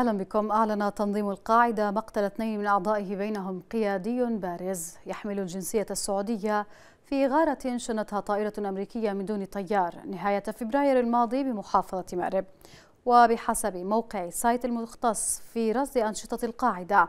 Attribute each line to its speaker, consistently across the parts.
Speaker 1: أهلا بكم أعلن تنظيم القاعدة مقتل اثنين من أعضائه بينهم قيادي بارز يحمل الجنسية السعودية في غارة شنتها طائرة أمريكية من دون طيار نهاية فبراير الماضي بمحافظة مأرب وبحسب موقع سايت المختص في رصد أنشطة القاعدة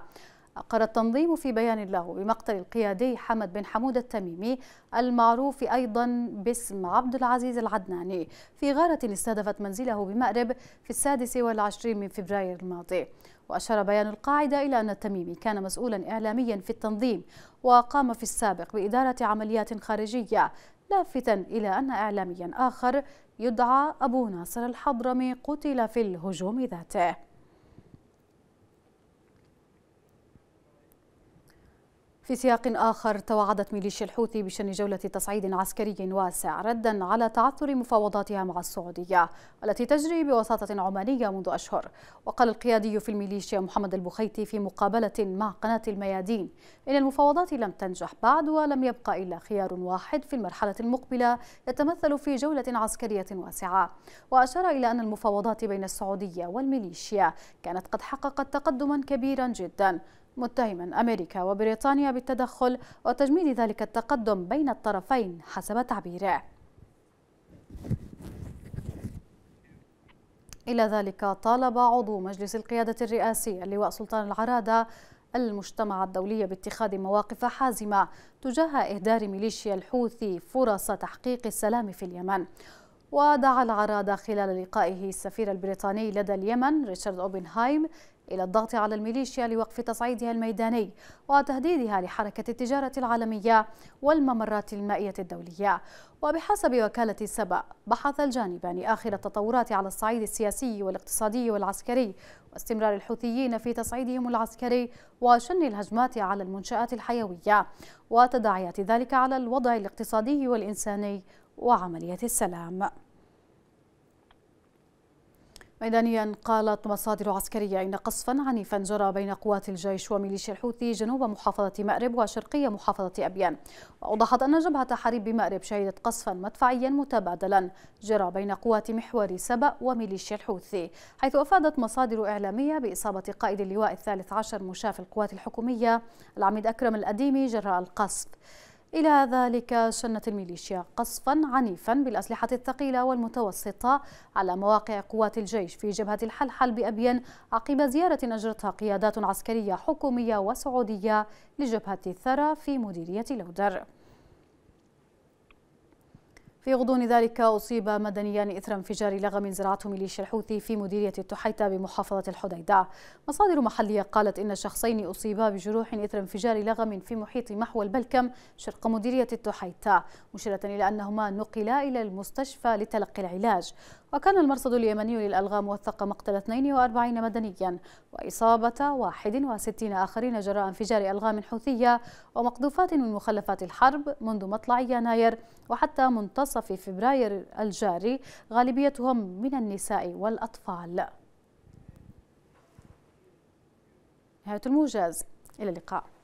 Speaker 1: أقر التنظيم في بيان له بمقتل القيادي حمد بن حمود التميمي المعروف أيضا باسم عبد العزيز العدناني في غارة استهدفت منزله بمأرب في السادس والعشرين من فبراير الماضي وأشار بيان القاعدة إلى أن التميمي كان مسؤولا إعلاميا في التنظيم وقام في السابق بإدارة عمليات خارجية لافتا إلى أن إعلاميا آخر يدعى أبو ناصر الحضرمي قتل في الهجوم ذاته في سياق آخر توعدت ميليشيا الحوثي بشن جولة تصعيد عسكري واسع ردا على تعثر مفاوضاتها مع السعودية التي تجري بوساطة عمانية منذ أشهر وقال القيادي في الميليشيا محمد البخيتي في مقابلة مع قناة الميادين إن المفاوضات لم تنجح بعد ولم يبقى إلا خيار واحد في المرحلة المقبلة يتمثل في جولة عسكرية واسعة وأشار إلى أن المفاوضات بين السعودية والميليشيا كانت قد حققت تقدما كبيرا جدا متهما أمريكا وبريطانيا بالتدخل وتجميد ذلك التقدم بين الطرفين حسب تعبيره إلى ذلك طالب عضو مجلس القيادة الرئاسي اللواء سلطان العرادة المجتمع الدولي باتخاذ مواقف حازمة تجاه إهدار ميليشيا الحوثي فرص تحقيق السلام في اليمن ودعا العرادة خلال لقائه السفير البريطاني لدى اليمن ريتشارد أوبنهايم إلى الضغط على الميليشيا لوقف تصعيدها الميداني وتهديدها لحركة التجارة العالمية والممرات المائية الدولية وبحسب وكالة سبأ بحث الجانبان آخر التطورات على الصعيد السياسي والاقتصادي والعسكري واستمرار الحوثيين في تصعيدهم العسكري وشن الهجمات على المنشآت الحيوية وتداعيات ذلك على الوضع الاقتصادي والإنساني وعملية السلام ميدانيا قالت مصادر عسكرية إن قصفا عنيفا جرى بين قوات الجيش وميليشيا الحوثي جنوب محافظة مأرب وشرقية محافظة أبيان وأوضحت أن جبهة حريب بمأرب شهدت قصفا مدفعيا متبادلا جرى بين قوات محور سبأ وميليشيا الحوثي حيث أفادت مصادر إعلامية بإصابة قائد اللواء الثالث عشر مشاف القوات الحكومية العميد أكرم الأديمي جراء القصف إلى ذلك شنت الميليشيا قصفا عنيفا بالأسلحة الثقيلة والمتوسطة على مواقع قوات الجيش في جبهة الحلحل بأبين عقب زيارة أجرتها قيادات عسكرية حكومية وسعودية لجبهة الثرى في مديرية لودر في غضون ذلك أصيب مدنيان إثر انفجار لغم زرعته ميليشيا الحوثي في مديرية التحيتة بمحافظة الحديدة مصادر محلية قالت إن شخصين أصيبا بجروح إثر انفجار لغم في محيط محو البلكم شرق مديرية التحيتة مشيرة إلى أنهما نقلا إلى المستشفى لتلقي العلاج وكان المرصد اليمني للألغام وثق مقتل 42 مدنيا وإصابة 61 آخرين جراء انفجار ألغام حوثية ومقذوفات من مخلفات الحرب منذ مطلع يناير وحتى منتصف فبراير الجاري غالبيتهم من النساء والأطفال نهاية الموجز إلى اللقاء